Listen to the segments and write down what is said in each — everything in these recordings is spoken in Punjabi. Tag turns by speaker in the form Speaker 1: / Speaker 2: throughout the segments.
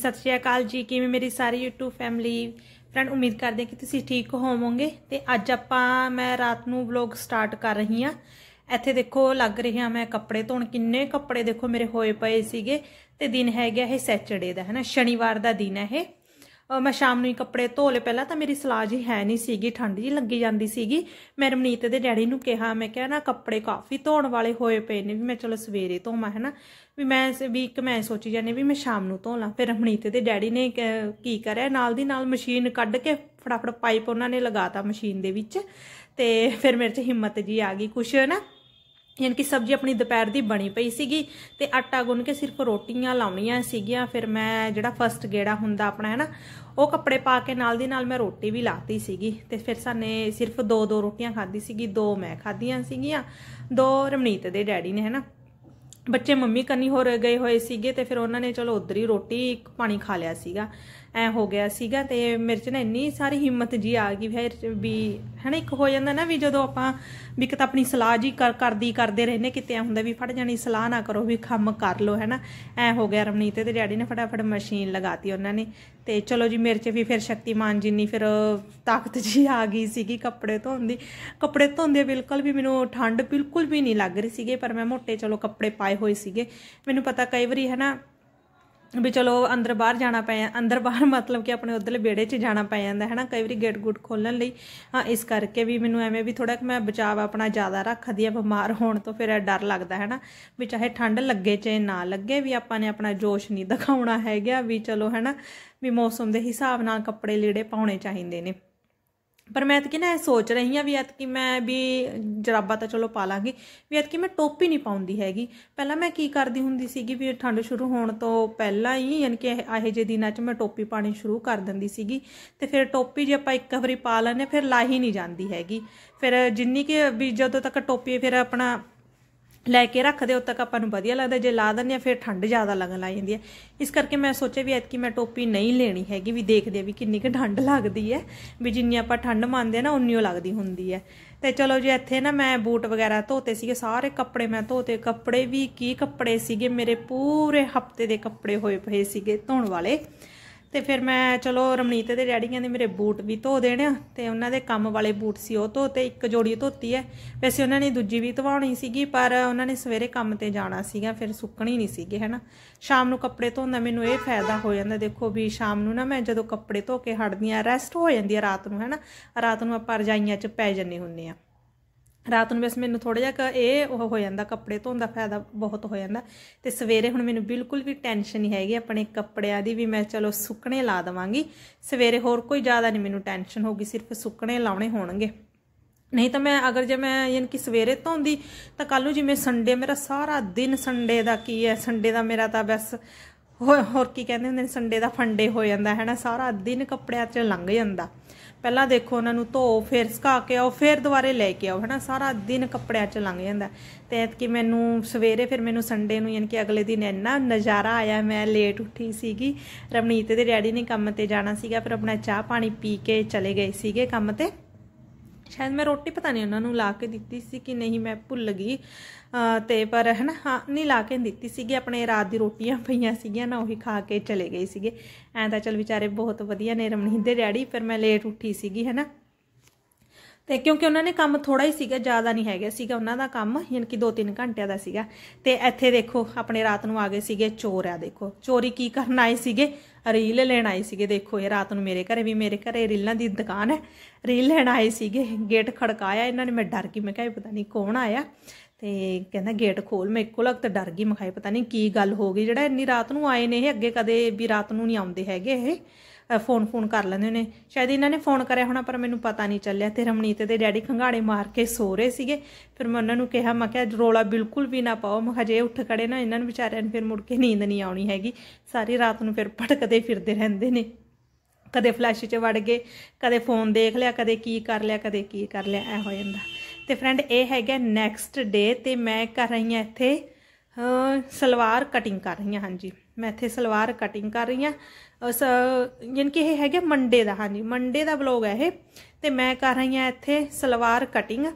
Speaker 1: ਸਤਿ ਸ਼੍ਰੀ ਅਕਾਲ ਜੀ ਕਿਵੇਂ ਮੇਰੀ ਸਾਰੀ YouTube ਫੈਮਿਲੀ ਫਰੈਂਡ ਉਮੀਦ ਕਰਦੇ ਕਿ ਤੁਸੀਂ ਠੀਕ ਹੋਵੋਗੇ ਤੇ ਅੱਜ ਆਪਾਂ ਮੈਂ ਰਾਤ ਨੂੰ ਵਲੌਗ ਸਟਾਰਟ ਕਰ ਰਹੀ ਆ ਇੱਥੇ ਦੇਖੋ ਲੱਗ ਰਿਹਾ ਮੈਂ ਕੱਪੜੇ ਧੋਣ ਕਿੰਨੇ ਕੱਪੜੇ ਦੇਖੋ ਮੇਰੇ ਹੋਏ ਪਏ ਸੀਗੇ ਤੇ ਦਿਨ ਹੈਗਾ ਇਹ ਸੈਚਰਡੇ ਦਾ ਹੈ ਨਾ ਸ਼ਨੀਵਾਰ ਦਾ ਦਿਨ ਹੈ ਇਹ ਮੈਂ ਸ਼ਾਮ ਨੂੰ ਹੀ ਕੱਪੜੇ ਧੋ ਲੇ ਪਹਿਲਾਂ ਤਾਂ ਮੇਰੀ ਸਲਾਹ ਹੀ ਹੈ ਨਹੀਂ ਸੀਗੀ ਠੰਡ ਜੀ ਲੱਗੀ ਜਾਂਦੀ ਸੀਗੀ ਮੈਂ ਰਮਨੀਤ ਦੇ ਡੈਡੀ ਨੂੰ ਕਿਹਾ ਮੈਂ ਕਿਹਾ ਨਾ ਕੱਪੜੇ ਕਾਫੀ ਧੋਣ ਵਾਲੇ ਹੋਏ ਪਏ ਨੇ ਵੀ ਮੈਂ ਚਲੋ ਸਵੇਰੇ ਧੋਵਾਂ ਹਨਾ ਵੀ ਮੈਂ ਵੀ ਇੱਕ ਮੈਂ ਸੋਚੀ ਜਾਂਦੀ ਵੀ ਮੈਂ ਸ਼ਾਮ ਨੂੰ ਧੋ ਲਾਂ ਫਿਰ ਰਮਨੀਤ ਦੇ ਡੈਡੀ ਨੇ ਕੀ ਕਰਿਆ ਨਾਲ ਦੀ ਨਾਲ ਮਸ਼ੀਨ ਕੱਢ ਕੇ ਫਟਾਫਟ ਪਾਈਪ ਉਹਨਾਂ ਨੇ ਲਗਾਤਾ ਮਸ਼ੀਨ ਦੇ ਵਿੱਚ ਤੇ ਫਿਰ ਮੇਰੇ 'ਚ ਹਿੰਮਤ ਜੀ ਆ ਗਈ ਕੁਛ ਨਾ ਯਾਨੀ ਕਿ ਸਬਜ਼ੀ ਆਪਣੀ ਦੁਪਹਿਰ ਦੀ ਬਣੀ ਪਈ ਸੀਗੀ ਤੇ ਆਟਾ ਗੁੰਨ ਕੇ ਸਿਰਫ ਰੋਟੀਆਂ ਲਾਉਣੀਆਂ ਸੀਗੀਆਂ ਫਿਰ ਮੈਂ ਜਿਹੜਾ ਫਸਟ ਗੇੜਾ ਹੁੰਦਾ ਆਪਣਾ ਹੈ ਨਾ ਉਹ ਕੱਪੜੇ ਪਾ ਕੇ ਨਾਲ ਦੀ ਨਾਲ ਮੈਂ ਰੋਟੀ ਵੀ ਲਾਤੀ ਸੀਗੀ ਤੇ ਫਿਰ ਸਾਨੇ ਸਿਰਫ ਦੋ ਦੋ ਰੋਟੀਆਂ ਖਾਧੀ ਸੀਗੀ ਦੋ ਮੈਂ ਖਾਧੀਆਂ ਸੀਗੀਆਂ ਦੋ ਰਮਨੀਤ ਦੇ ਡੈਡੀ ਨੇ ਹੈ ਨਾ ਬੱਚੇ ਮੰਮੀ ਕੰਨੀ ਹੋ ਰਹੇ ਗਏ ਹੋਏ ਸੀਗੇ ਤੇ ਫਿਰ ਉਹਨਾਂ ਨੇ ਚਲੋ ਉਧਰ ਹੀ ਰੋਟੀ ਪਾਣੀ ਖਾ ਲਿਆ ਸੀਗਾ ਐ ਹੋ ਗਿਆ ਸੀਗਾ ਤੇ ਮੇਰੇ ਚ ਨਾ ਇੰਨੀ ਸਾਰੀ ਹਿੰਮਤ ਜੀ ਆ ਗਈ ਫਿਰ ਵੀ ਹਨਾ ਇੱਕ ਹੋ ਜਾਂਦਾ ਨਾ ਵੀ ਜਦੋਂ ਆਪਾਂ ਵੀ ਇੱਕ ਤਾਂ ਆਪਣੀ ਸਲਾਹ ਜੀ ਕਰ ਕਰਦੀ ਕਰਦੇ ਰਹਿੰਦੇ ਕਿਤੇ ਆ ਹੁੰਦਾ ਵੀ ਫੜ ਜਾਣੀ ਸਲਾਹ ਨਾ ਕਰੋ ਵੀ ਕੰਮ ਕਰ ਲੋ ਹਨਾ ਐ ਹੋ ਗਿਆ ਰਮਨੀਤ ਤੇ ਡੈਡੀ ਨੇ ਫਟਾਫਟ ਮਸ਼ੀਨ ਲਗਾਤੀ ਉਹਨਾਂ ਨੇ ਤੇ ਚਲੋ ਜੀ ਮੇਰੇ ਚ ਵੀ ਫਿਰ ਸ਼ਕਤੀਮਾਨ ਜਿੰਨੀ ਫਿਰ ਤਾਕਤ ਜੀ ਆ ਗਈ ਸੀਗੀ ਕੱਪੜੇ ਧੋਣ ਦੀ ਕੱਪੜੇ ਧੋਂਦੇ ਬਿਲਕੁਲ ਵੀ ਮੈਨੂੰ ਠੰਡ ਬਿਲਕੁਲ ਵੀ ਨਹੀਂ ਲੱਗ ਰਹੀ ਸੀਗੇ ਪਰ ਮੈਂ ਮੋਟੇ ਚਲੋ ਕੱਪੜੇ ਪਾਏ ਹੋਏ ਸੀਗੇ ਮੈਨੂੰ ਪਤਾ ਕਈ ਵਾਰੀ ਹਨਾ ਵੀ ਚਲੋ ਅੰਦਰ ਬਾਹਰ ਜਾਣਾ ਪਿਆ ਅੰਦਰ ਬਾਹਰ ਮਤਲਬ ਕਿ ਆਪਣੇ ਉਧਰਲੇ ਬੇੜੇ 'ਚ ਜਾਣਾ ਪੈ ਜਾਂਦਾ ਹੈ ਕਈ ਵਾਰੀ ਗੇਟ ਗੁੱਟ ਖੋਲਣ ਲਈ ਹਾਂ ਇਸ ਕਰਕੇ ਵੀ ਮੈਨੂੰ ਐਵੇਂ ਵੀ ਥੋੜਾ ਕਿ ਮੈਂ ਬਚਾਵ ਆਪਣਾ ਜ਼ਿਆਦਾ ਰੱਖਦੀ ਆ ਬਿਮਾਰ ਹੋਣ ਤੋਂ ਫਿਰ ਡਰ ਲੱਗਦਾ ਹੈ ਨਾ ਵੀ ਚਾਹੇ ਠੰਡ ਲੱਗੇ ਚਾਹੇ ਨਾ ਲੱਗੇ ਵੀ ਆਪਾਂ ਨੇ ਆਪਣਾ ਜੋਸ਼ ਨਹੀਂ ਦਿਖਾਉਣਾ ਹੈਗਾ ਵੀ ਚਲੋ ਹੈ ਨਾ ਵੀ ਮੌਸਮ ਦੇ ਹਿਸਾਬ ਨਾਲ ਕੱਪੜੇ ਲੀੜੇ ਪਾਉਣੇ ਚਾਹੀਦੇ ਨੇ ਪਰ ਮੈਂ ਤਾਂ ਕਿ ਨਾ ਇਹ ਸੋਚ ਰਹੀ ਆ ਵੀ ਕਿ ਮੈਂ ਵੀ ਜਰਾਬਾ ਤਾਂ ਚਲੋ ਪਾ ਲਾਂਗੀ ਵੀ ਕਿ ਮੈਂ ਟੋਪੀ ਨਹੀਂ ਪਾਉਂਦੀ ਹੈਗੀ ਪਹਿਲਾਂ ਮੈਂ ਕੀ ਕਰਦੀ ਹੁੰਦੀ ਸੀਗੀ ਵੀ ਠੰਡ ਸ਼ੁਰੂ ਹੋਣ ਤੋਂ ਪਹਿਲਾਂ ਹੀ ਯਾਨੀ ਕਿ ਆਹੇ ਜੇ ਦਿਨਾਂ 'ਚ ਮੈਂ ਟੋਪੀ ਪਾਣੀ ਸ਼ੁਰੂ ਕਰ ਦਿੰਦੀ ਸੀਗੀ ਤੇ ਫਿਰ ਟੋਪੀ ਜੇ ਆਪਾਂ ਇੱਕ ਵਾਰੀ ਪਾ ਲੈਨੇ ਫਿਰ ਲਾਹੀ ਨਹੀਂ ਜਾਂਦੀ ਹੈਗੀ ਫਿਰ ਜਿੰਨੀ ਕਿ ਵੀ ਜਦੋਂ ਤੱਕ ਟੋਪੀ ਫਿਰ ਆਪਣਾ ਲੈ ਕੇ ਰੱਖਦੇ ਹੋ ਤੱਕ ਆਪਾਂ ਨੂੰ ਵਧੀਆ ਲੱਗਦਾ ਜੇ ਲਾ ਦਿੰਦੇ ਆ ਫਿਰ ਠੰਡ ਜ਼ਿਆਦਾ ਲੱਗਣ ਲੱਗ ਜਾਂਦੀ ਹੈ ਇਸ ਕਰਕੇ ਮੈਂ ਸੋਚਿਆ ਵੀ ਐਤਕੀ ਮੈਂ ਟੋਪੀ ਨਹੀਂ ਲੈਣੀ ਹੈਗੀ ਵੀ ਦੇਖਦੇ ਆ ਵੀ ਕਿੰਨੀ ਕੁ ਠੰਡ ਲੱਗਦੀ ਹੈ ਵੀ ਜਿੰਨੀ ਆਪਾਂ ਠੰਡ ਮੰਨਦੇ ਆ ਨਾ ਉਨੀ ਹੀ ਲੱਗਦੀ ਹੁੰਦੀ ਹੈ ਤੇ ਚਲੋ ਜੀ ਇੱਥੇ ਨਾ ਮੈਂ ਬੂਟ ਵਗੈਰਾ ਧੋਤੇ ਸੀਗੇ ਸਾਰੇ ਕੱਪੜੇ ਮੈਂ ਧੋਤੇ ਕੱਪੜੇ ਵੀ ਕੀ ਕੱਪੜੇ ਸੀਗੇ ਮੇਰੇ ਪੂਰੇ ਹਫਤੇ ਦੇ ਕੱਪੜੇ ਹੋਏ ਪਏ ਸੀਗੇ ਧੋਣ ਵਾਲੇ ਤੇ ਫਿਰ ਮੈਂ ਚਲੋ ਰਮਨੀਤ ਦੇ ਡੈਡੀ ਕਹਿੰਦੇ ਮੇਰੇ ਬੂਟ ਵੀ ਧੋ ਦੇਣਾ ਤੇ ਉਹਨਾਂ ਦੇ ਕੰਮ ਵਾਲੇ ਬੂਟ ਸੀ ਉਹ ਧੋਤੇ ਇੱਕ ਜੋੜੀ ਧੋਤੀ ਹੈ ਵੈਸੇ ਉਹਨਾਂ ਨੇ ਦੂਜੀ ਵੀ ਧਵਾਉਣੀ ਸੀਗੀ ਪਰ ਉਹਨਾਂ ਨੇ ਸਵੇਰੇ ਕੰਮ ਤੇ ਜਾਣਾ ਸੀਗਾ ਫਿਰ ਸੁੱਕਣੀ ਨਹੀਂ ਸੀਗੇ ਹੈਨਾ ਸ਼ਾਮ ਨੂੰ ਕੱਪੜੇ ਧੋਣ ਦਾ ਮੈਨੂੰ ਇਹ ਫਾਇਦਾ ਹੋ ਜਾਂਦਾ ਦੇਖੋ ਵੀ ਸ਼ਾਮ ਨੂੰ ਨਾ ਮੈਂ ਜਦੋਂ ਕੱਪੜੇ ਧੋ ਕੇ ਹਟਦੀ ਆ ਰੈਸਟ ਹੋ ਜਾਂਦੀ ਆ ਰਾਤ ਨੂੰ ਹੈਨਾ ਰਾਤ ਨੂੰ ਆਪਾਂ ਰਜਾਈਆਂ 'ਚ ਪੈ ਜੰਨੇ ਹੁੰਨੇ ਆ ਰਾਤ ਨੂੰ ਬਸ ਮੈਨੂੰ ਥੋੜਾ ਜਿਹਾ ਇਹ ਉਹ ਹੋ ਜਾਂਦਾ ਕੱਪੜੇ ਧੋਣ ਦਾ ਫਾਇਦਾ ਬਹੁਤ ਹੋ ਜਾਂਦਾ ਤੇ ਸਵੇਰੇ ਹੁਣ ਮੈਨੂੰ ਬਿਲਕੁਲ ਵੀ ਟੈਨਸ਼ਨ ਨਹੀਂ ਹੈਗੀ ਆਪਣੇ ਕੱਪੜਿਆਂ ਦੀ ਵੀ ਮੈਂ ਚਲੋ ਸੁੱਕਣੇ ਲਾ ਦਵਾਂਗੀ ਸਵੇਰੇ ਹੋਰ ਕੋਈ ਜ਼ਿਆਦਾ ਨਹੀਂ ਮੈਨੂੰ ਟੈਨਸ਼ਨ ਹੋਗੀ ਸਿਰਫ ਸੁੱਕਣੇ ਲਾਉਣੇ ਹੋਣਗੇ ਨਹੀਂ ਤਾਂ ਮੈਂ ਅਗਰ ਜੇ ਮੈਂ ਯਾਨੀ ਕਿ ਸਵੇਰੇ ਧੋਂਦੀ ਤਾਂ ਕੱਲ ਨੂੰ ਜਿਵੇਂ ਸੰਡੇ ਮੇਰਾ ਸਾਰਾ ਦਿਨ ਸੰਡੇ ਦਾ ਕੀ ਹੈ ਸੰਡੇ ਦਾ ਮੇਰਾ ਤਾਂ ਬਸ ਹੋਰ ਕੀ ਕਹਿੰਦੇ ਹੁੰਦੇ ਨੇ ਸੰਡੇ ਦਾ ਫੰਡੇ ਹੋ ਜਾਂਦਾ ਹੈ ਨਾ ਸਾਰਾ ਦਿਨ ਕੱਪੜਿਆਂ 'ਚ ਲੰਘ ਜਾਂਦਾ ਪਹਿਲਾਂ ਦੇਖੋ ਉਹਨਾਂ ਨੂੰ ਧੋ ਫਿਰ ਸੁਕਾ ਕੇ ਆਓ ਫਿਰ ਦੁਬਾਰੇ ਲੈ ਕੇ ਆਓ ਹਨਾ ਸਾਰਾ ਦਿਨ ਕੱਪੜਿਆਂ 'ਚ ਲੰਘ ਜਾਂਦਾ ਤੇ ਕਿ ਮੈਨੂੰ ਸਵੇਰੇ ਫਿਰ ਮੈਨੂੰ ਸੰਡੇ ਨੂੰ ਯਾਨੀ ਕਿ ਅਗਲੇ ਦਿਨ ਇੰਨਾ ਨਜ਼ਾਰਾ ਆਇਆ ਮੈਂ ਲੇਟ ਉੱਠੀ ਸੀਗੀ ਰਮਨੀਤ ਦੇ ਡੈਡੀ ਨੇ ਕੰਮ ਤੇ ਜਾਣਾ ਸੀਗਾ ਫਿਰ ਆਪਣਾ ਚਾਹ ਪਾਣੀ ਪੀ ਕੇ ਚਲੇ ਗਏ ਸੀਗੇ ਕੰਮ ਤੇ ਸ਼ਾਇਦ ਮੈਂ ਰੋਟੀ ਪਤਾ ਨਹੀਂ ਉਹਨਾਂ ਨੂੰ ਲਾ ਕੇ ਦਿੱਤੀ ਸੀ ਕਿ ਨਹੀਂ ਮੈਂ ਭੁੱਲ ਗਈ ਤੇ ਪਰ ਹਨਾ ਹਾਂ ਨਹੀਂ ਲਾ ਕੇ ਦਿੱਤੀ ਸੀਗੀ ਆਪਣੇ ਰਾਤ ਦੀ ਰੋਟੀਆਂ ਪਈਆਂ ਸੀਗੀਆਂ ਨਾ ਉਹੀ ਖਾ ਕੇ ਚਲੇ ਗਏ ਸੀਗੇ ਐਂ ਤਾਂ ਚਲ ਵਿਚਾਰੇ ਬਹੁਤ ਵਧੀਆ ਨੇ ਰਮਨੀਤ ਦੇ ਡੈਡੀ ਫਿਰ ਮੈਂ ਲੇਟ ਉੱਠੀ ਸੀਗੀ ਹਨਾ ਤੇ ਕਿਉਂਕਿ ਉਹਨਾਂ ਨੇ ਕੰਮ ਥੋੜਾ ਹੀ ਸੀਗਾ ਜ਼ਿਆਦਾ ਨਹੀਂ ਹੈਗਾ ਸੀਗਾ ਉਹਨਾਂ ਦਾ ਕੰਮ ਯਾਨੀ ਕਿ 2-3 ਘੰਟਿਆਂ ਦਾ ਸੀਗਾ ਤੇ ਇੱਥੇ ਦੇਖੋ ਆਪਣੇ ਰਾਤ ਨੂੰ ਆ ਗਏ ਸੀਗੇ ਚੋਰ ਆ ਦੇਖੋ ਚੋਰੀ ਕੀ ਕਰਨ ਆਏ ਸੀਗੇ ਰੀਲ ਲੈਣ ਆਏ ਸੀਗੇ ਦੇਖੋ ਇਹ ਰਾਤ ਨੂੰ ਮੇਰੇ ਘਰੇ ਵੀ ਮੇਰੇ ਘਰੇ ਰੀਲਾਂ ਦੀ ਦੁਕਾਨ ਹੈ ਰੀਲ ਲੈਣ ਆਏ ਸੀਗੇ ਗੇਟ ਖੜਕਾਇਆ ਇਹਨਾਂ ਨੇ ਮੈਂ ਡਰ ਗਈ ਮੈਂ ਕਿਹਾ ਪਤਾ ਨਹੀਂ ਕੌਣ ਆਇਆ ਤੇ ਕਹਿੰਦਾ ਗੇਟ ਖੋਲ ਮੈਂ ਇੱਕੋ ਤੇ ਡਰ ਗਈ ਮੈਂ ਕਹੇ ਪਤਾ ਨਹੀਂ ਕੀ ਗੱਲ ਹੋ ਗਈ ਜਿਹੜਾ ਇੰਨੀ ਰਾਤ ਨੂੰ ਆਏ ਨੇ ਇਹ ਅੱਗੇ ਕਦੇ ਵੀ ਰਾਤ ਨੂੰ ਨਹੀਂ ਆਉਂਦੇ ਹੈਗੇ ਇਹ ਫੋਨ ਫੋਨ ਕਰ ਲੈਂਦੇ ਨੇ ਸ਼ਾਇਦ ਇਹਨਾਂ ਨੇ ਫੋਨ ਕਰਿਆ ਹੋਣਾ ਪਰ ਮੈਨੂੰ ਪਤਾ ਨਹੀਂ ਚੱਲਿਆ ਤੇ ਰਮਣੀਤ ਦੇ ਡੈਡੀ ਖੰਗਾੜੇ ਮਾਰ ਕੇ ਸੋ ਰਹੇ ਸੀਗੇ ਫਿਰ ਮੈਂ ਉਹਨਾਂ ਨੂੰ ਕਿਹਾ ਮੈਂ ਕਿਹਾ ਰੋਲਾ ਬਿਲਕੁਲ ਵੀ ਨਾ ਪਾਓ ਮੈਂ ਹਜੇ ਉੱਠ ਖੜੇ ਨਾ ਇਹਨਾਂ ਨੂੰ ਵਿਚਾਰਿਆਂ ਨੂੰ ਫਿਰ ਮੁੜ ਕੇ ਨੀਂਦ ਨਹੀਂ ਆਉਣੀ ਹੈਗੀ ਸਾਰੀ ਰਾਤ ਨੂੰ ਫਿਰ ਭਟਕਦੇ ਫਿਰਦੇ ਰਹਿੰਦੇ ਨੇ ਕਦੇ ਫਲੈਸ਼ 'ਚ ਵੜ ਗਏ ਕਦੇ ਫੋਨ ਦੇਖ ਲਿਆ ਕਦੇ ਕੀ ਕਰ ਲਿਆ ਕਦੇ ਕੀ ਕਰ ਲਿਆ ਐ ਹੋ ਜਾਂਦਾ ਤੇ ਫਰੈਂਡ ਇਹ ਹੈਗਾ ਨੈਕਸਟ ਡੇ ਤੇ ਮੈਂ ਕਰ ਰਹੀ ਹਾਂ ਇੱਥੇ ਸਲਵਾਰ ਕਟਿੰਗ ਕਰ ਰਹੀ ਹਾਂ ਹਾਂਜੀ ਮੈਂ ਇੱਥੇ ਸਲਵਾਰ ਕਟਿੰਗ ਕਰ ਰਹੀ ਹਾਂ ਉਸ ਯਾਨੀ ਕਿ ਇਹ ਹੈਗਾ ਮੰਡੇ ਦਾ ਹਾਂਜੀ ਮੰਡੇ ਦਾ ਬਲੌਗ ਹੈ ਇਹ ਤੇ ਮੈਂ ਕਰ ਰਹੀ ਹਾਂ ਇੱਥੇ ਸਲਵਾਰ ਕਟਿੰਗ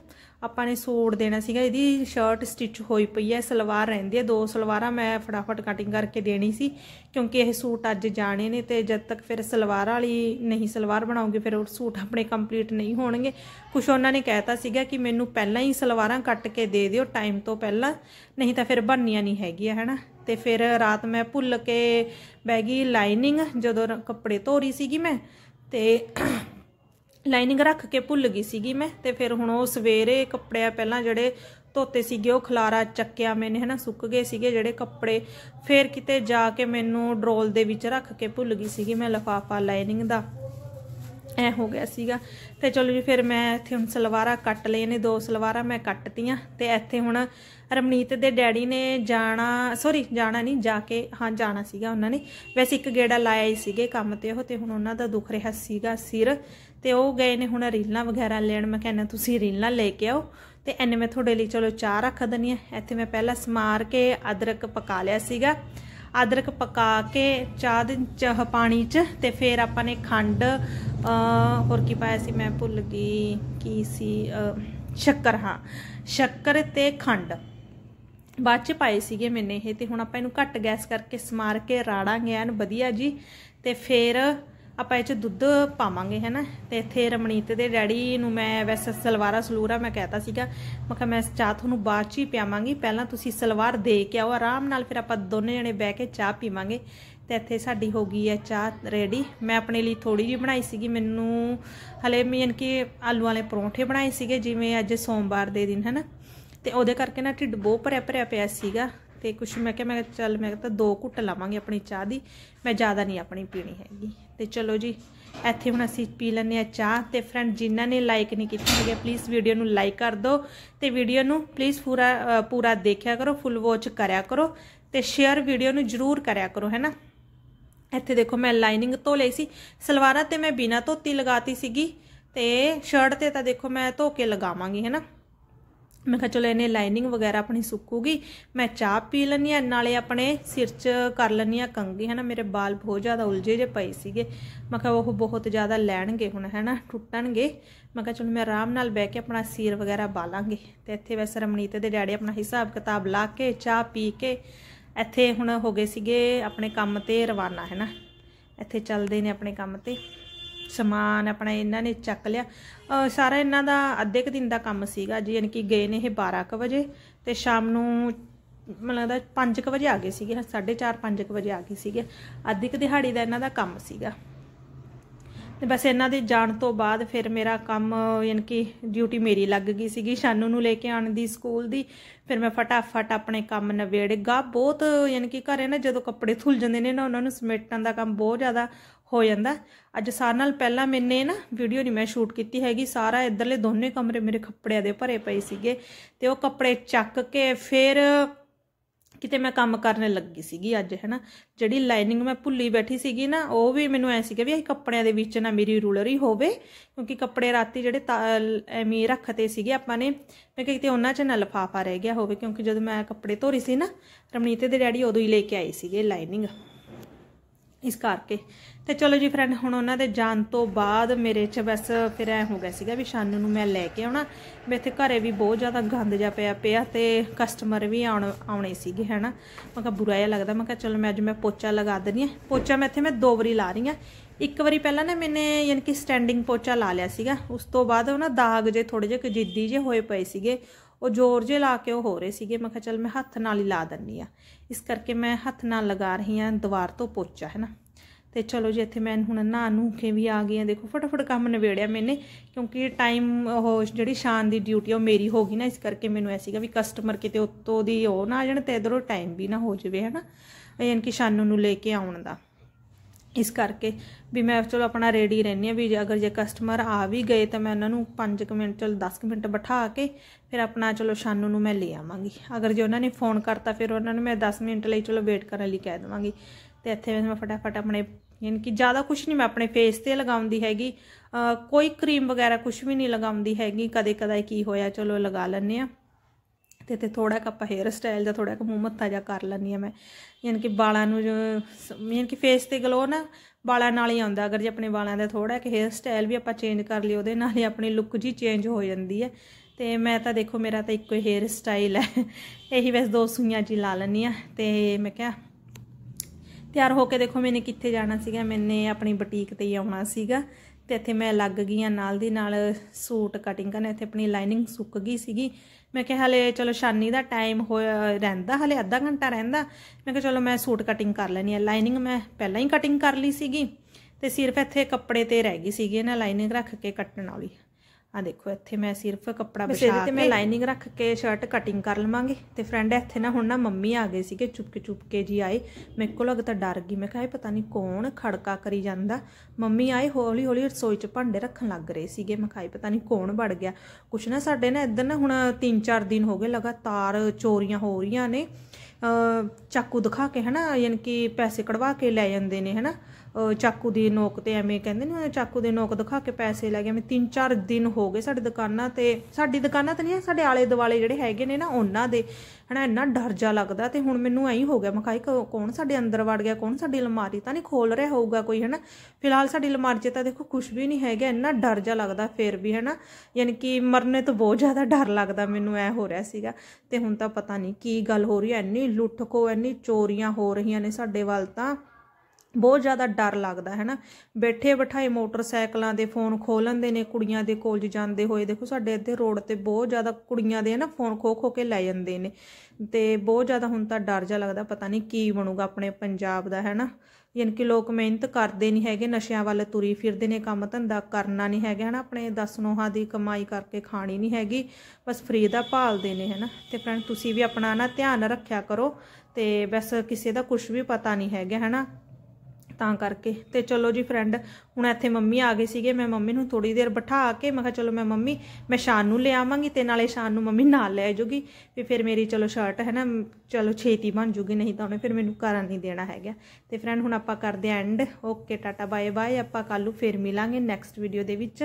Speaker 1: ਆਪਾਂ ਨੇ ਸੋੜ ਦੇਣਾ ਸੀਗਾ ਇਹਦੀ ਸ਼ਰਟ ਸਟਿਚ ਹੋਈ ਪਈ ਹੈ ਸਲਵਾਰ ਰਹਿੰਦੀ ਹੈ ਦੋ ਸਲਵਾਰਾਂ ਮੈਂ ਫਟਾਫਟ ਕਟਿੰਗ ਕਰਕੇ ਦੇਣੀ ਸੀ ਕਿਉਂਕਿ ਇਹ ਸੂਟ ਅੱਜ ਜਾਣੇ ਨੇ ਤੇ ਜਦ ਤੱਕ ਫਿਰ ਸਲਵਾਰ ਵਾਲੀ ਨਹੀਂ ਸਲਵਾਰ ਬਣਾਉਂਗੇ ਫਿਰ ਉਹ ਸੂਟ ਆਪਣੇ ਕੰਪਲੀਟ ਨਹੀਂ ਹੋਣਗੇ ਕੁਛ ਉਹਨਾਂ ਨੇ ਕਹਿਤਾ ਸੀਗਾ ਕਿ ਮੈਨੂੰ ਪਹਿਲਾਂ ਹੀ ਸਲਵਾਰਾਂ ਕੱਟ ਕੇ ਦੇ ਦਿਓ ਟਾਈਮ ਤੋਂ ਪਹਿਲਾਂ ਨਹੀਂ ਤਾਂ ਫਿਰ ਬਣਨੀਆਂ ਨਹੀਂ ਹੈਗੀਆਂ ਹੈਨਾ ਤੇ ਫਿਰ ਰਾਤ ਮੈਂ ਭੁੱਲ ਕੇ ਬੈਗੀ ਲਾਈਨਿੰਗ ਜਦੋਂ ਕੱਪੜੇ ਧੋ ਰਹੀ ਸੀਗੀ ਮੈਂ ਤੇ ਲਾਈਨਿੰਗ ਰੱਖ ਕੇ ਭੁੱਲ ਗਈ ਸੀਗੀ ਮੈਂ ਤੇ ਫਿਰ ਹੁਣ ਉਹ ਸਵੇਰੇ ਕੱਪੜੇ ਆ ਪਹਿਲਾਂ ਜਿਹੜੇ ਧੋਤੇ ਸੀਗੇ ਉਹ ਖਲਾਰਾ ਚੱਕਿਆ ਮੈਨੇ ਹਨਾ ਸੁੱਕ ਗਏ ਸੀਗੇ ਜਿਹੜੇ ਕੱਪੜੇ ਫਿਰ ਕਿਤੇ ਜਾ ਕੇ ਮੈਨੂੰ ਡਰੋਲ ਦੇ ਵਿੱਚ ਰੱਖ ਕੇ ਭੁੱਲ ਗਈ ਸੀਗੀ ਮੈਂ ਲਫਾਫਾ ਲਾਈਨਿੰਗ ਦਾ ਐ ਹੋ ਗਿਆ ਸੀਗਾ ਤੇ ਚਲੋ ਜੀ ਫਿਰ ਮੈਂ ਇੱਥੇ ਹੁਣ ਸਲਵਾਰਾ ਕੱਟ ਲਏ ਨੇ ਦੋ ਸਲਵਾਰਾ ਮੈਂ ਕੱਟਤੀਆਂ ਤੇ ਇੱਥੇ ਹੁਣ ਰਮਨੀਤ ਦੇ ਡੈਡੀ ਨੇ ਜਾਣਾ ਸੌਰੀ ਜਾਣਾ ਨਹੀਂ ਜਾ ਕੇ ਹਾਂ ਜਾਣਾ ਸੀਗਾ ਉਹਨਾਂ ਨੇ ਵੈਸੇ ਇੱਕ ਗੇੜਾ ਲਾਇਆ ਹੀ ਸੀਗੇ ਕੰਮ ਤੇ ਉਹ ਤੇ ਹੁਣ ਉਹਨਾਂ ਦਾ ਦੁੱਖ ਰਿਹਾ ਸੀਗਾ ਸਿਰ ਤੇ ਉਹ ਗਏ ਨੇ ਹੁਣ ਰੀਲਾਂ ਵਗੈਰਾ ਲੈਣ ਮੈਂ ਕਹਿੰਦਾ ਤੁਸੀਂ ਰੀਲਾਂ ਲੈ ਕੇ ਆਓ ਤੇ ਐਨੇ ਮੈਂ ਤੁਹਾਡੇ ਲਈ ਚਲੋ ਚਾਹ ਰੱਖ ਦਨੀ ਆ ਇੱਥੇ ਮੈਂ ਪਹਿਲਾਂ ਸਮਾਰ ਕੇ ਅਦਰਕ ਪਕਾ ਲਿਆ ਸੀਗਾ ਅਦਰਕ ਪਕਾ ਕੇ ਚਾਹ ਦੇ ਚਾਹ ਪਾਣੀ 'ਚ ਤੇ ਫਿਰ ਆਪਾਂ ਨੇ ਖੰਡ ਹੋਰ ਕੀ ਪਾਇਆ ਸੀ ਮੈਂ ਭੁੱਲ ਗਈ ਕੀ ਸੀ ਸ਼ੱਕਰ ਹਾਂ ਸ਼ੱਕਰ ਤੇ ਖੰਡ ਬਾਅਦ ਚ ਪਾਏ ਸੀਗੇ ਮੈਨੇ ਇਹ ਤੇ ਹੁਣ ਆਪਾਂ ਇਹਨੂੰ ਘੱਟ ਗੈਸ ਕਰਕੇ ਸਮਾਰ ਕੇ ਰਾੜਾਂਗੇ ਐਨ ਵਧੀਆ ਜੀ ਤੇ ਫਿਰ ਆਪਾਂ ਇਹ ਚ ਦੁੱਧ ਪਾਵਾਂਗੇ ਹੈਨਾ ਤੇ ਇੱਥੇ ਰਮਣੀਤ ਦੇ ਡੈਡੀ ਨੂੰ ਮੈਂ ਵੈਸੇ ਸਲਵਾਰਾ ਸਲੂਰਾ ਮੈਂ ਕਹਤਾ ਸੀਗਾ ਮੈਂ ਕਿਹਾ ਮੈਂ ਚਾਹ ਤੁਹਾਨੂੰ ਬਾਅਦ ਚ ਹੀ ਪਿਆਵਾਂਗੀ ਪਹਿਲਾਂ ਤੁਸੀਂ ਸਲਵਾਰ ਦੇ ਕੇ ਆਓ ਆਰਾਮ ਨਾਲ ਫਿਰ ਆਪਾਂ ਦੋਨੇ ਜਣੇ ਬਹਿ ਕੇ ਚਾਹ ਪੀਵਾਂਗੇ ਤੇ ਇੱਥੇ ਸਾਡੀ ਹੋ ਗਈ ਹੈ ਚਾਹ ਰੈਡੀ ਮੈਂ ਆਪਣੇ ਲਈ ਥੋੜੀ ਜਿਹੀ ਬਣਾਈ ਸੀਗੀ ਮੈਨੂੰ ਹਲੇ ਮੀਨ ਕਿ ਆਲੂ ਵਾਲੇ ਪਰੌਂਠੇ ਬਣਾਏ ਸੀਗੇ ਜਿਵੇਂ ਅੱਜ ਸੋਮਵਾਰ ਦੇ ਦਿਨ ਹੈਨਾ ਤੇ ਉਹਦੇ ਕਰਕੇ ਨਾ ਢਿੱਡ ਬਹੁਤ ਭਰਿਆ ਭਰਿਆ ਪਿਆ ਸੀਗਾ ਤੇ ਕੁਛ ਮੈਂ ਕਿਹਾ ਮੈਂ ਚੱਲ ਮੈਂ ਤਾਂ ਦੋ ਘੁੱਟ ਲਾਵਾਂਗੇ ਆਪਣੀ ਚਾਹ ਦੀ ਮੈਂ ਜ਼ਿਆਦਾ ਨਹੀਂ ਆਪਣੀ ਪੀਣੀ ਹੈਗੀ ਤੇ ਚਲੋ ਜੀ ਇੱਥੇ ਹੁਣ ਅਸੀਂ ਪੀ ਲੈਨੇ ਆ ਚਾਹ ਤੇ ਫਰੈਂਡ ਜਿਨ੍ਹਾਂ ਨੇ ਲਾਈਕ ਨਹੀਂ ਕੀਤੀ ਹੈਗੇ ਪਲੀਜ਼ ਵੀਡੀਓ ਨੂੰ ਲਾਈਕ ਕਰ ਦਿਓ ਤੇ ਵੀਡੀਓ ਨੂੰ ਪਲੀਜ਼ ਪੂਰਾ ਪੂਰਾ ਦੇਖਿਆ ਕਰੋ ਫੁੱਲ ਵਾਚ ਕਰਿਆ ਕਰੋ ਤੇ ਸ਼ੇਅਰ ਵੀਡੀਓ ਨੂੰ ਜਰੂਰ ਕਰਿਆ ਕਰੋ ਹੈਨਾ ਇੱਥੇ ਦੇਖੋ ਮੈਂ ਲਾਈਨਿੰਗ ਧੋ ਲਈ ਸੀ ਸਲਵਾਰਾਂ ਤੇ ਮੈਂ ਬਿਨਾ ਧੋਤੀ ਲਗਾਤੀ ਸੀਗੀ ਤੇ ਸ਼ਰਟ ਤੇ ਤਾਂ ਦੇਖੋ ਮੈਂ ਧੋ ਕੇ ਲਗਾਵਾਂਗੀ ਹੈਨਾ ਮੈਂ ਕਿਹਾ ਚਲੋ ਇਹਨੇ ਲਾਈਨਿੰਗ ਵਗੈਰਾ ਆਪਣੀ ਸੁੱਕੂਗੀ ਮੈਂ ਚਾਹ ਪੀ ਲੈਣੀ ਆ ਨਾਲੇ ਆਪਣੇ ਸਿਰ 'ਚ ਕਰ ਲੈਣੀ ਆ ਕੰਗੀ ਹਨਾ ਮੇਰੇ ਵਾਲ ਬਹੁਤ ਜ਼ਿਆਦਾ ਉਲਝੇ ਜੇ ਪਏ ਸੀਗੇ ਮੈਂ ਕਿਹਾ ਉਹ ਬਹੁਤ ਜ਼ਿਆਦਾ ਲੈਣਗੇ ਹੁਣ ਹਨਾ ਟੁੱਟਣਗੇ ਮੈਂ ਕਿਹਾ ਚਲੋ ਮੈਂ ਆਰਾਮ ਨਾਲ ਬਹਿ ਕੇ ਆਪਣਾ ਸਿਰ ਵਗੈਰਾ ਬਾਲਾਂਗੇ ਤੇ ਇੱਥੇ ਵੈਸੇ ਰਮਣੀਤ ਦੇ ਡੈਡੀ ਆਪਣਾ ਹਿਸਾਬ ਕਿਤਾਬ ਲਾ ਕੇ ਚਾਹ ਪੀ ਕੇ ਇੱਥੇ ਹੁਣ ਹੋ ਗਏ ਸੀਗੇ ਆਪਣੇ ਕੰਮ ਤੇ ਰਵਾਨਾ ਹਨਾ ਇੱਥੇ ਚੱਲਦੇ ਨੇ ਆਪਣੇ ਕੰਮ ਤੇ ਸਮਾਨ ਆਪਣਾ ਇਹਨਾਂ ਨੇ ਚੱਕ ਲਿਆ ਸਾਰਾ ਇਹਨਾਂ ਦਾ ਅੱਧੇ ਕ ਦਿਨ ਦਾ ਕੰਮ ਸੀਗਾ ਜੀ ਯਾਨੀ ਕਿ ਗਏ ਨੇ ਇਹ 12:00 ਵਜੇ ਤੇ ਸ਼ਾਮ ਨੂੰ ਮੈਨੂੰ ਲੱਗਦਾ 5:00 ਵਜੇ ਆ ਗਏ ਸੀਗੇ 4:30 5:00 ਵਜੇ ਆ ਗਏ ਸੀਗੇ ਅੱਧੇ ਕ ਦਿਹਾੜੀ ਦਾ ਇਹਨਾਂ ਦਾ ਕੰਮ ਸੀਗਾ ਤੇ ਬਸ ਇਹਨਾਂ ਦੇ ਜਾਣ ਤੋਂ ਬਾਅਦ ਫਿਰ ਮੇਰਾ ਕੰਮ ਯਾਨੀ ਕਿ ਡਿਊਟੀ ਮੇਰੀ ਲੱਗ ਗਈ ਸੀਗੀ ਸ਼ਾਨੂ ਨੂੰ ਲੈ ਕੇ ਆਣ ਦੀ ਸਕੂਲ ਦੀ ਫਿਰ ਮੈਂ ਫਟਾਫਟ ਆਪਣੇ ਕੰਮ ਨਵੇੜਗਾ ਬਹੁਤ ਯਾਨੀ ਕਿ ਘਰੇ ਨਾ ਜਦੋਂ ਕੱਪੜੇ ਥੁੱਲ ਜਾਂਦੇ ਨੇ ਨਾ ਉਹਨਾਂ ਨੂੰ ਸਮੇਟਣ ਦਾ ਕੰਮ ਬਹੁਤ ਜ਼ਿਆਦਾ ਹੋ ਜਾਂਦਾ ਅੱਜ ਸਾਰ ਨਾਲ ਪਹਿਲਾਂ ਮੈਨੇ ਨਾ ਵੀਡੀਓ ਨਹੀਂ ਮੈਂ ਸ਼ੂਟ ਕੀਤੀ ਹੈਗੀ ਸਾਰਾ ਇਧਰਲੇ ਦੋਨੇ ਕਮਰੇ ਮੇਰੇ ਕੱਪੜਿਆਂ ਦੇ ਭਰੇ ਪਏ ਸੀਗੇ ਤੇ ਉਹ ਕੱਪੜੇ ਚੱਕ ਕੇ ਫਿਰ ਕਿਤੇ ਮੈਂ ਕੰਮ ਕਰਨ ਲੱਗੀ ਸੀਗੀ ਅੱਜ ਹੈਨਾ ਜਿਹੜੀ ਲਾਈਨਿੰਗ ਮੈਂ ਭੁੱਲੀ ਬੈਠੀ ਸੀਗੀ ਨਾ ਉਹ ਵੀ ਮੈਨੂੰ ਐ ਸੀਗਾ ਵੀ ਇਹ ਕੱਪੜਿਆਂ ਦੇ ਵਿੱਚ ਨਾ ਮੇਰੀ ਰੂਲਰ ਹੀ ਹੋਵੇ ਕਿਉਂਕਿ ਕੱਪੜੇ ਰਾਤੀ ਜਿਹੜੇ ਐਵੇਂ ਰੱਖਤੇ ਸੀਗੇ ਆਪਾਂ ਨੇ ਮੈਂ ਕਿਤੇ ਉਹਨਾਂ 'ਚ ਨਾ ਲਫਾਫਾ ਰਹਿ ਗਿਆ ਹੋਵੇ ਕਿਉਂਕਿ ਜਦੋਂ ਮੈਂ ਕੱਪੜੇ ਧੋਰੀ ਸੀ ਨਾ ਰਮਨੀਤੇ ਦੇ ਡੈਡੀ ਉਦੋਂ ਹੀ ਲੈ ਕੇ ਆਏ ਸੀਗੇ ਲਾਈਨਿੰਗ ਇਸ ਕਰਕੇ ਤੇ ਚਲੋ ਜੀ ਫਰੈਂਡ ਹੁਣ ਉਹਨਾਂ ਦੇ ਜਾਣ ਤੋਂ ਬਾਅਦ ਮੇਰੇ ਚ ਬਸ ਫਿਰ ਐ ਹੋ ਗਿਆ ਸੀਗਾ ਵੀ ਸ਼ਾਨੂ ਨੂੰ ਮੈਂ ਲੈ ਕੇ ਆਉਣਾ ਮੇਰੇ ਇੱਥੇ ਘਰੇ ਵੀ ਬਹੁਤ ਜ਼ਿਆਦਾ ਗੰਦ ਜਾ ਪਿਆ ਪਿਆ ਤੇ ਕਸਟਮਰ ਵੀ ਆਉਣ ਆਉਣੇ ਸੀਗੇ ਹਨਾ ਮੈਂ ਕਿਹਾ ਬੁਰਾ ਜਿਹਾ ਲੱਗਦਾ ਮੈਂ ਕਿਹਾ ਚਲੋ ਮੈਂ ਅੱਜ ਮੈਂ ਪੋਚਾ ਲਗਾ ਦਨੀ ਆ ਪੋਚਾ ਮੈਂ ਇੱਥੇ ਮੈਂ ਦੋ ਵਾਰੀ ਲਾ ਰਹੀ ਆ ਇੱਕ ਵਾਰੀ ਪਹਿਲਾਂ ਨਾ ਮੈਨੇ ਯਾਨੀ ਕਿ ਸਟੈਂਡਿੰਗ ਪੋਚਾ ਲਾ ਲਿਆ ਸੀਗਾ ਉਸ ਤੋਂ ਬਾਅਦ ਉਹ ਨਾ ਦਾਗ ਜੇ ਥੋੜੇ ਕਿ ਜਿੱਦੀ ਜੇ ਹੋਏ ਪਏ ਸੀਗੇ ਉਹ ਜ਼ੋਰ ਜੇ ਲਾ ਕੇ ਉਹ ਹੋ ਰਹੇ ਸੀਗੇ ਮੈਂ ਕਿਹਾ ਚਲ ਮੈਂ ਹੱਥ ਨਾਲ ਹੀ ਲਾ ਦਿੰਨੀ ਆ ਇਸ ਕਰਕੇ ਮੈਂ ਹੱਥ ਨਾਲ ਲਗਾ ਰਹੀ ਆ ਦੀਵਾਰ ਤੋਂ ਪੋਚਾ ਹੈ ਨਾ ਤੇ ਚਲੋ ਜੀ ਇੱਥੇ ਮੈਂ ਹੁਣ ਨਾ ਨੂੰ ਕੇ ਵੀ ਆ ਗਈ ਆ ਦੇਖੋ ਫਟਾਫਟ ਕੰਮ ਨਵੇੜਿਆ ਮੈਨੇ ਕਿਉਂਕਿ ਟਾਈਮ ਉਹ ਜਿਹੜੀ ਸ਼ਾਨ ਦੀ ਡਿਊਟੀ ਉਹ ਮੇਰੀ ਹੋ ਗਈ ਨਾ ਇਸ ਕਰਕੇ ਮੈਨੂੰ ਐ ਸੀਗਾ ਵੀ ਕਸਟਮਰ ਕਿਤੇ ਉੱਤੋਂ ਦੀ ਉਹ ਨਾ ਆ ਜਾਣ ਤੇ ਇਧਰੋਂ ਟਾਈਮ ਵੀ ਨਾ ਹੋ ਜਾਵੇ ਹੈ ਨਾ ਯਾਨੀ ਸ਼ਾਨ ਸ਼ਾਨੂ ਨੂੰ ਲੈ ਕੇ ਆਉਣ ਦਾ ਇਸ ਕਰਕੇ ਵੀ ਮੈਂ ਚਲੋ ਆਪਣਾ ਰੈਡੀ ਰਹਿਣੀ ਆ ਵੀ ਜੇ ਅਗਰ ਜੇ ਕਸਟਮਰ ਆ ਵੀ ਗਏ ਤਾਂ ਮੈਂ ਉਹਨਾਂ ਨੂੰ 5 ਮਿੰਟ ਚਲ 10 ਮਿੰਟ ਬਿਠਾ ਕੇ ਫਿਰ ਆਪਣਾ ਚਲੋ ਸ਼ਾਨੂ ਨੂੰ ਮੈਂ ਲੈ ਆਵਾਂਗੀ ਅਗਰ ਜੇ ਉਹਨਾਂ ਨੇ ਫੋਨ ਕਰਤਾ ਫਿਰ ਉਹਨਾਂ ਨੂੰ ਮੈਂ 10 ਮਿੰਟ ਲਈ ਚਲੋ ਵੇਟ ਕਰਨ ਲਈ ਕਹਿ ਦਵਾਂਗੀ ਤੇ ਇੱਥੇ ਮੈਂ ਫਟਾਫਟ ਆਪਣੇ ਯਾਨੀ ਕਿ ਜ਼ਿਆਦਾ ਕੁਝ ਨਹੀਂ ਮੈਂ ਆਪਣੇ ਫੇਸ ਤੇ ਲਗਾਉਂਦੀ ਹੈਗੀ ਕੋਈ ਕਰੀਮ ਵਗੈਰਾ ਕੁਝ ਵੀ ਨਹੀਂ ਲਗਾਉਂਦੀ ਹੈਗੀ ਕਦੇ ਕਦਾਈ ਕੀ ਹੋਇਆ ਚਲੋ ਲਗਾ ਲੈਣੇ ਆ ਤੇ ਤੇ ਥੋੜਾ ਕਪਾ ਆਪਾਂ ਹੇਅਰ ਸਟਾਈਲ ਦਾ ਥੋੜਾ ਕ ਮੂੰਹ ਮੱਥਾ ਜਾ ਕਰ ਲੈਂਦੀ ਆ ਮੈਂ ਯਾਨੀ ਕਿ ਵਾਲਾਂ ਨੂੰ ਮੀਨ ਕਿ ਫੇਸ ਤੇ ਗਲੋ ਨਾ ਵਾਲਾਂ ਨਾਲ ਹੀ ਆਉਂਦਾ ਅਗਰ ਜੇ ਆਪਣੇ ਵਾਲਾਂ ਦਾ ਥੋੜਾ ਕਿ ਹੇਅਰ ਸਟਾਈਲ ਵੀ ਆਪਾਂ ਚੇਂਜ ਕਰ ਲਈ ਉਹਦੇ ਨਾਲ ਹੀ ਆਪਣੀ ਲੁੱਕ ਜੀ ਚੇਂਜ ਹੋ ਜਾਂਦੀ ਹੈ ਤੇ ਮੈਂ ਤਾਂ ਦੇਖੋ ਮੇਰਾ ਤਾਂ ਇੱਕੋ ਹੀ ਹੇਅਰ ਸਟਾਈਲ ਹੈ ਇਹੀ ਬਸ ਦੋ ਸੂਈਆਂ ਜੀ ਲਾ ਲੈਣੀ ਆ ਤੇ ਮੈਂ ਕਿਹਾ ਤਿਆਰ ਹੋ ਕੇ ਦੇਖੋ ਮੈਨੇ ਕਿੱਥੇ ਜਾਣਾ ਸੀਗਾ ਮੈਨੇ ਆਪਣੀ ਬੁਟੀਕ ਤੇ ਹੀ ਆਉਣਾ ਸੀਗਾ ਤੇ ਇੱਥੇ ਮੈਂ ਲੱਗ ਗਈ ਆ ਨਾਲ ਦੀ ਨਾਲ ਸੂਟ ਕਟਿੰਗ ਕਰਨ ਇੱਥੇ ਆਪਣੀ ਲਾਈਨਿੰਗ ਸੁੱਕ ਗਈ ਸੀਗੀ ਮੈਂ ਕਿਹਾ ਹਲੇ ਚਲੋ ਸ਼ਾਨੀ ਦਾ ਟਾਈਮ ਹੋ ਰਹਿੰਦਾ ਹਲੇ ਅੱਧਾ ਘੰਟਾ ਰਹਿੰਦਾ ਮੈਂ ਕਿਹਾ ਚਲੋ ਮੈਂ ਸੂਟ ਕਟਿੰਗ ਕਰ ਲੈਣੀ ਹੈ ਲਾਈਨਿੰਗ ਮੈਂ ਪਹਿਲਾਂ ਹੀ ਕਟਿੰਗ ਕਰ ਲਈ ਸੀਗੀ ਤੇ ਸਿਰਫ ਇੱਥੇ ਕੱਪੜੇ ਤੇ ਰਹਿ ਗਈ ਸੀਗੀ ਨਾ ਲਾਈਨਿੰਗ ਰੱਖ ਕੇ ਕੱਟਣ ਵਾਲੀ ਆ ਦੇਖੋ ਇੱਥੇ ਮੈਂ ਸਿਰਫ ਕੱਪੜਾ ਬਿਛਾ ਕੇ ਤੇ ਮੈਂ ਲਾਈਨਿੰਗ ਰੱਖ ਕੇ ਸ਼ਰਟ ਕਟਿੰਗ ਕਰ ਲਵਾਂਗੇ ਤੇ ਫਰੈਂਡ ਇੱਥੇ ਨਾ ਹੁਣ ਨਾ ਮੰਮੀ ਆ ਗਏ ਸੀਗੇ ਚੁੱਪਕੇ ਚੁੱਪਕੇ ਜੀ ਆਏ ਮੇਰੇ ਕੋਲ ਲੱਗਦਾ ਡਰ ਗਈ ਮੈਂ ਕਿਹਾ ਇਹ ਪਤਾ ਨਹੀਂ ਕੌਣ ਖੜਕਾ ਕਰੀ ਜਾਂਦਾ ਮੰਮੀ ਆਏ ਹੌਲੀ ਹੌਲੀ ਰਸੋਈ 'ਚ ਭਾਂਡੇ ਰੱਖਣ ਲੱਗ ਰਹੇ ਸੀਗੇ ਮੈਂ ਕਿਹਾ ਪਤਾ ਨਹੀਂ ਕੌਣ ਵੜ ਗਿਆ ਕੁਛ ਨਾ ਸਾਡੇ ਨਾ ਇਦਾਂ ਨਾ ਹੁਣ 3-4 ਦਿਨ ਹੋ ਗਏ ਲਗਾਤਾਰ ਚੋਰੀਆਂ ਹੋ ਰਹੀਆਂ ਨੇ ਚਾਕੂ ਦਿਖਾ ਕੇ ਹਨਾ ਯਾਨੀ ਕਿ ਪੈਸੇ ਕਢਵਾ ਕੇ ਲੈ ਜਾਂਦੇ ਨੇ ਹਨਾ ਚਾਕੂ ਦੀ ਨੋਕ ਤੇ ਐਵੇਂ ਕਹਿੰਦੇ ਨੇ ਚਾਕੂ ਦੇ ਨੋਕ ਦਿਖਾ ਕੇ ਪੈਸੇ ਲੈ ਗਏ ਮੈਂ 3-4 ਦਿਨ ਹੋ ਗਏ ਸਾਡੀ ਦੁਕਾਨਾਂ ਤੇ ਸਾਡੀ ਦੁਕਾਨਾਂ ਤੇ ਨਹੀਂ ਸਾਡੇ ਆਲੇ ਦੁਆਲੇ ਜਿਹੜੇ ਹੈਗੇ ਨੇ ਨਾ ਉਹਨਾਂ ਦੇ ਹਨਾ ਇੰਨਾ ਡਰ ਜਾ ਲੱਗਦਾ ਤੇ ਹੁਣ ਮੈਨੂੰ ਐਂ ਹੋ ਗਿਆ ਮਖਾਈ ਕੌਣ ਸਾਡੇ ਅੰਦਰ ਵੜ ਗਿਆ ਕੌਣ ਸਾਡੀ ਅਲਮਾਰੀ ਤਾਂ ਨਹੀਂ ਖੋਲ ਰਿਹਾ ਹੋਊਗਾ ਕੋਈ ਹਨਾ ਫਿਲਹਾਲ ਸਾਡੀ ਅਲਮਾਰੀ 'ਚ ਤਾਂ ਦੇਖੋ ਕੁਝ ਵੀ ਨਹੀਂ ਹੈਗਾ ਇੰਨਾ ਡਰ ਜਾ ਲੱਗਦਾ ਫੇਰ ਵੀ ਹਨਾ ਯਾਨੀ ਕਿ ਮਰਨੇ ਤੋਂ ਬਹੁਤ ਜ਼ਿਆਦਾ ਡਰ ਲੱਗਦਾ ਮੈਨੂੰ ਐ ਹੋ ਰਿਹਾ ਸੀਗਾ ਤੇ ਹੁਣ ਤਾਂ ਪਤਾ ਨਹੀਂ ਕੀ ਗੱਲ ਹੋ ਰਹੀ ਐ ਇੰਨੀ ਲੁੱਟ ਕੋ ਇੰਨੀ ਚੋਰੀਆਂ ਹੋ ਰਹੀਆਂ ਨੇ ਸਾਡੇ ਵੱਲ ਤਾਂ ਬਹੁਤ ਜ਼ਿਆਦਾ ਡਰ ਲੱਗਦਾ ਹੈ ਨਾ ਬੈਠੇ ਬਿਠਾਏ ਮੋਟਰਸਾਈਕਲਾਂ ਦੇ ਫੋਨ ਖੋ ਲੈਂਦੇ ਨੇ ਕੁੜੀਆਂ ਦੇ ਕੋਲ ਜਾਂਦੇ ਹੋਏ ਦੇਖੋ ਸਾਡੇ ਇੱਥੇ ਰੋਡ ਤੇ ਬਹੁਤ ਜ਼ਿਆਦਾ ਕੁੜੀਆਂ ਦੇ ਨਾ ਫੋਨ ਖੋ ਖੋ ਕੇ ਲੈ ਜਾਂਦੇ ਨੇ ਤੇ ਬਹੁਤ ਜ਼ਿਆਦਾ ਹੁਣ ਤਾਂ ਡਰ ਜਾ ਲੱਗਦਾ ਪਤਾ ਨਹੀਂ ਕੀ ਬਣੂਗਾ ਆਪਣੇ ਪੰਜਾਬ ਦਾ ਹੈ ਨਾ ਯਾਨੀ ਕਿ ਲੋਕ ਮਿਹਨਤ ਕਰਦੇ ਨਹੀਂ ਹੈਗੇ ਨਸ਼ਿਆਂ ਵੱਲ ਤੁਰੀ ਫਿਰਦੇ ਨੇ ਕੰਮ ਧੰਦਾ ਕਰਨਾ ਨਹੀਂ ਹੈਗਾ ਹਨਾ ਆਪਣੇ ਦਸ ਨੋਹਾਂ ਦੀ ਕਮਾਈ ਕਰਕੇ ਖਾਣੀ ਨਹੀਂ ਹੈਗੀ ਬਸ ਫਰੀ ਦਾ ਭਾਲਦੇ ਨੇ ਹਨਾ ਤੇ ਫਰੈਂਡ ਤੁਸੀਂ ਵੀ ਆਪਣਾ ਨਾ ਧਿਆਨ ਰੱਖਿਆ ਕਰੋ ਤੇ ਬਸ ਕਿਸੇ ਦਾ ਕੁਝ ਵੀ ਪਤਾ ਨਹੀਂ ਹੈਗਾ ਹਨਾ ਤਾਂ ਕਰਕੇ ਤੇ ਚਲੋ ਜੀ ਫਰੈਂਡ ਹੁਣ ਇੱਥੇ ਮੰਮੀ ਆ ਗਏ ਸੀਗੇ ਮੈਂ ਮੰਮੀ ਨੂੰ ਥੋੜੀ ਦੇਰ ਬਿਠਾ ਕੇ ਮੈਂ ਕਿਹਾ ਚਲੋ ਮੈਂ ਮੰਮੀ ਮੈਂ ਸ਼ਾਨ ਨੂੰ ਲੈ ਆਵਾਂਗੀ ਤੇ ਨਾਲੇ ਸ਼ਾਨ ਨੂੰ ਮੰਮੀ ਨਾਲ ਲੈ ਆਜੂਗੀ ਵੀ ਫਿਰ ਮੇਰੀ ਚਲੋ ਸ਼ਰਟ ਹੈ ਨਾ ਚਲੋ ਛੇਤੀ ਬਣ ਜੂਗੀ ਨਹੀਂ ਤਾਂ ਉਹਨੇ ਫਿਰ ਮੈਨੂੰ ਘਰਾਂ ਨਹੀਂ ਦੇਣਾ ਹੈਗਾ ਤੇ ਫਰੈਂਡ ਹੁਣ ਆਪਾਂ ਕਰਦੇ and okay tata bye bye ਆਪਾਂ ਕੱਲ ਨੂੰ ਫਿਰ ਮਿਲਾਂਗੇ ਨੈਕਸਟ ਵੀਡੀਓ ਦੇ ਵਿੱਚ